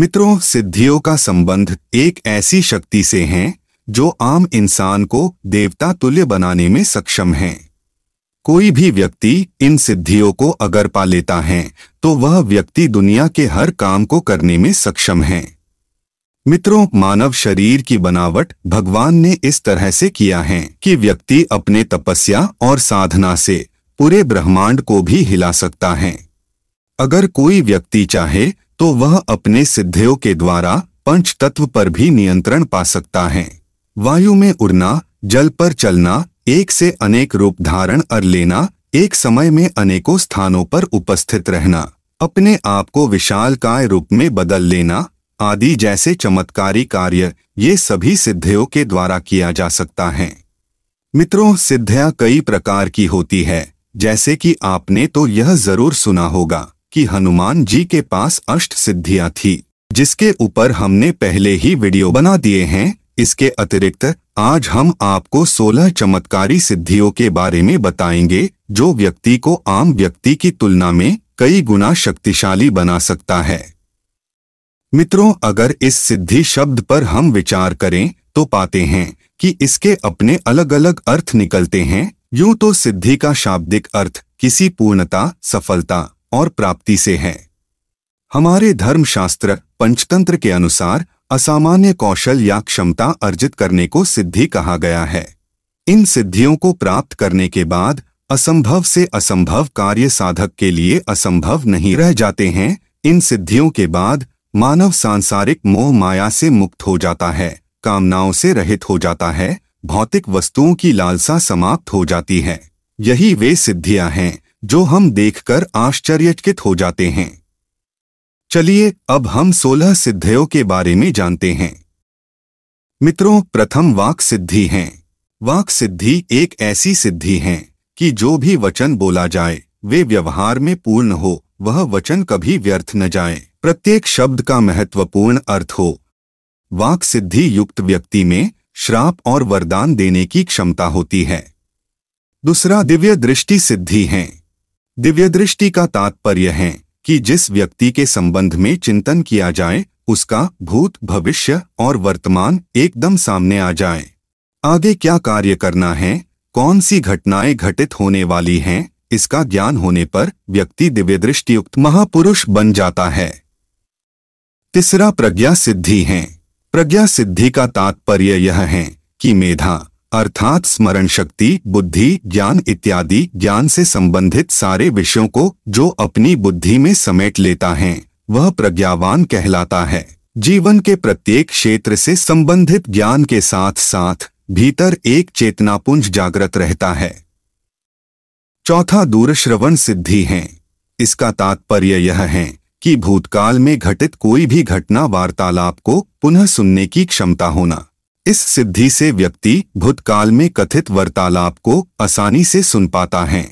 मित्रों सिद्धियों का संबंध एक ऐसी शक्ति से है जो आम इंसान को देवता तुल्य बनाने में सक्षम है कोई भी व्यक्ति इन सिद्धियों को अगर पा लेता है तो वह व्यक्ति दुनिया के हर काम को करने में सक्षम है मित्रों मानव शरीर की बनावट भगवान ने इस तरह से किया है कि व्यक्ति अपने तपस्या और साधना से पूरे ब्रह्मांड को भी हिला सकता है अगर कोई व्यक्ति चाहे तो वह अपने सिद्धियों के द्वारा पंच तत्व पर भी नियंत्रण पा सकता है वायु में उड़ना जल पर चलना एक से अनेक रूप धारण और लेना एक समय में अनेकों स्थानों पर उपस्थित रहना अपने आप को विशाल काय रूप में बदल लेना आदि जैसे चमत्कारी कार्य ये सभी सिद्धियों के द्वारा किया जा सकता है मित्रों सिद्धियां कई प्रकार की होती है जैसे कि आपने तो यह जरूर सुना होगा कि हनुमान जी के पास अष्ट सिद्धियां थी जिसके ऊपर हमने पहले ही वीडियो बना दिए हैं इसके अतिरिक्त आज हम आपको 16 चमत्कारी सिद्धियों के बारे में बताएंगे जो व्यक्ति को आम व्यक्ति की तुलना में कई गुना शक्तिशाली बना सकता है मित्रों अगर इस सिद्धि शब्द पर हम विचार करें तो पाते हैं कि इसके अपने अलग अलग अर्थ निकलते हैं यूं तो सिद्धि का शाब्दिक अर्थ किसी पूर्णता सफलता और प्राप्ति से है हमारे धर्मशास्त्र पंचतंत्र के अनुसार असामान्य कौशल या क्षमता अर्जित करने को सिद्धि कहा गया है इन सिद्धियों को प्राप्त करने के बाद असंभव से असंभव कार्य साधक के लिए असंभव नहीं रह जाते हैं इन सिद्धियों के बाद मानव सांसारिक मोह माया से मुक्त हो जाता है कामनाओं से रहित हो जाता है भौतिक वस्तुओं की लालसा समाप्त हो जाती है यही वे सिद्धियां हैं जो हम देखकर आश्चर्यचकित हो जाते हैं चलिए अब हम सोलह सिद्धियों के बारे में जानते हैं मित्रों प्रथम वाक सिद्धि है वाक सिद्धि एक ऐसी सिद्धि है कि जो भी वचन बोला जाए वे व्यवहार में पूर्ण हो वह वचन कभी व्यर्थ न जाए प्रत्येक शब्द का महत्वपूर्ण अर्थ हो वाक सिद्धि युक्त व्यक्ति में श्राप और वरदान देने की क्षमता होती है दूसरा दिव्य दृष्टि सिद्धि है दिव्य दृष्टि का तात्पर्य है कि जिस व्यक्ति के संबंध में चिंतन किया जाए उसका भूत भविष्य और वर्तमान एकदम सामने आ जाए आगे क्या कार्य करना है कौन सी घटनाएं घटित होने वाली हैं इसका ज्ञान होने पर व्यक्ति दिव्य दृष्टियुक्त महापुरुष बन जाता है तीसरा प्रज्ञा सिद्धि है प्रज्ञा सिद्धि का तात्पर्य यह है कि मेधा अर्थात स्मरण शक्ति बुद्धि ज्ञान इत्यादि ज्ञान से संबंधित सारे विषयों को जो अपनी बुद्धि में समेट लेता है वह प्रज्ञावान कहलाता है जीवन के प्रत्येक क्षेत्र से संबंधित ज्ञान के साथ साथ भीतर एक चेतनापुंज जागृत रहता है चौथा दूरश्रवण सिद्धि है इसका तात्पर्य यह है कि भूतकाल में घटित कोई भी घटना वार्तालाप को पुनः सुनने की क्षमता होना इस सिद्धि से व्यक्ति भूतकाल में कथित वर्तालाप को आसानी से सुन पाता है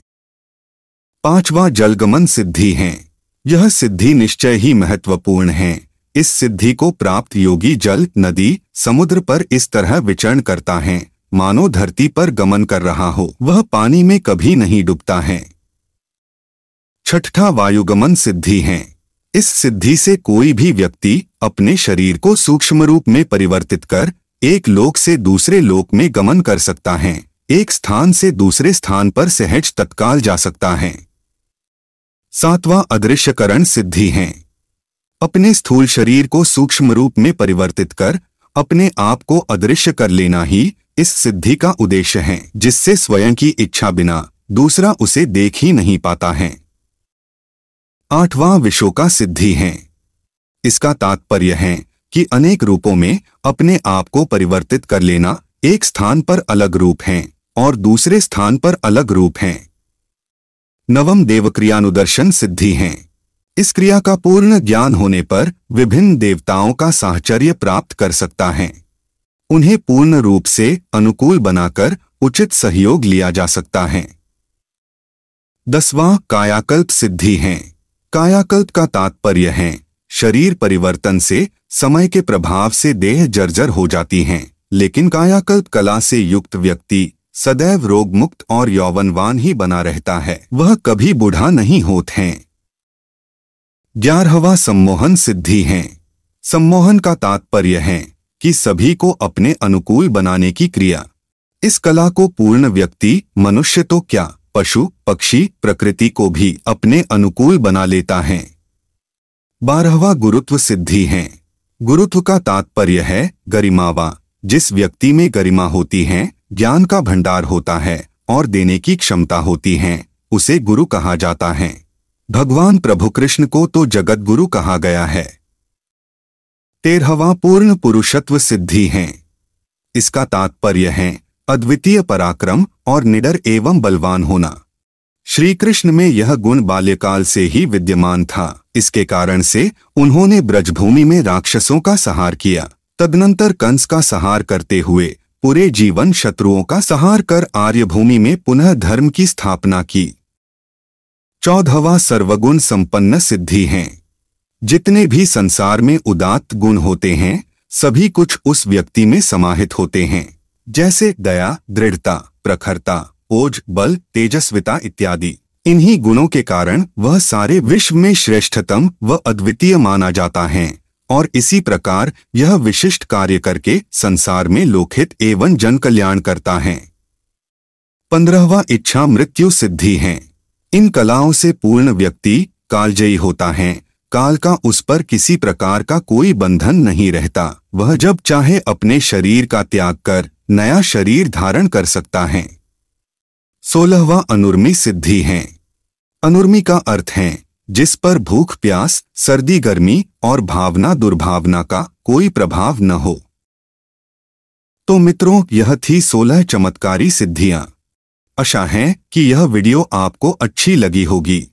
पांचवा जलगमन सिद्धि है यह सिद्धि निश्चय ही महत्वपूर्ण है इस सिद्धि को प्राप्त योगी जल नदी समुद्र पर इस तरह विचरण करता है मानो धरती पर गमन कर रहा हो वह पानी में कभी नहीं डूबता है छठा वायुगमन सिद्धि है इस सिद्धि से कोई भी व्यक्ति अपने शरीर को सूक्ष्म रूप में परिवर्तित कर एक लोक से दूसरे लोक में गमन कर सकता है एक स्थान से दूसरे स्थान पर सहज तत्काल जा सकता है सातवां अदृश्यकरण सिद्धि है अपने स्थूल शरीर को सूक्ष्म रूप में परिवर्तित कर अपने आप को अदृश्य कर लेना ही इस सिद्धि का उद्देश्य है जिससे स्वयं की इच्छा बिना दूसरा उसे देख ही नहीं पाता है आठवां का सिद्धि है इसका तात्पर्य है कि अनेक रूपों में अपने आप को परिवर्तित कर लेना एक स्थान पर अलग रूप हैं और दूसरे स्थान पर अलग रूप हैं नवम देवक्रियानुदर्शन सिद्धि हैं इस क्रिया का पूर्ण ज्ञान होने पर विभिन्न देवताओं का साहचर्य प्राप्त कर सकता है उन्हें पूर्ण रूप से अनुकूल बनाकर उचित सहयोग लिया जा सकता है दसवां कायाकल्प सिद्धि हैं कायाकल्प का तात्पर्य है शरीर परिवर्तन से समय के प्रभाव से देह जर्जर हो जाती हैं लेकिन कायाकल्प कला से युक्त व्यक्ति सदैव रोगमुक्त और यौवनवान ही बना रहता है वह कभी बूढ़ा नहीं होते हैं ग्यारहवा सम्मोहन सिद्धि है सम्मोहन का तात्पर्य है कि सभी को अपने अनुकूल बनाने की क्रिया इस कला को पूर्ण व्यक्ति मनुष्य तो क्या पशु पक्षी प्रकृति को भी अपने अनुकूल बना लेता है बारहवा गुरुत्व सिद्धि है गुरुत्व का तात्पर्य है गरिमावा जिस व्यक्ति में गरिमा होती है ज्ञान का भंडार होता है और देने की क्षमता होती है उसे गुरु कहा जाता है भगवान प्रभु कृष्ण को तो जगत गुरु कहा गया है तेरहवा पूर्ण पुरुषत्व सिद्धि है इसका तात्पर्य है अद्वितीय पराक्रम और निडर एवं बलवान होना श्री कृष्ण में यह गुण बाल्यकाल से ही विद्यमान था इसके कारण से उन्होंने ब्रजभूमि में राक्षसों का सहार किया तदनंतर कंस का सहार करते हुए पूरे जीवन शत्रुओं का सहार कर आर्यभूमि में पुनः धर्म की स्थापना की चौधवा सर्वगुण संपन्न सिद्धि हैं जितने भी संसार में उदात्त गुण होते हैं सभी कुछ उस व्यक्ति में समाहित होते हैं जैसे दया दृढ़ता प्रखरता ओज बल तेजस्विता इत्यादि इन्हीं गुणों के कारण वह सारे विश्व में श्रेष्ठतम व अद्वितीय माना जाता है और इसी प्रकार यह विशिष्ट कार्य करके संसार में लोकहित एवं जन कल्याण करता है पंद्रहवा इच्छा मृत्यु सिद्धि है इन कलाओं से पूर्ण व्यक्ति कालजयी होता है काल का उस पर किसी प्रकार का कोई बंधन नहीं रहता वह जब चाहे अपने शरीर का त्याग कर नया शरीर धारण कर सकता है सोलहवा अनुर्मी सिद्धि है अनुर्मी का अर्थ है जिस पर भूख प्यास सर्दी गर्मी और भावना दुर्भावना का कोई प्रभाव न हो तो मित्रों यह थी सोलह चमत्कारी सिद्धियां आशा है कि यह वीडियो आपको अच्छी लगी होगी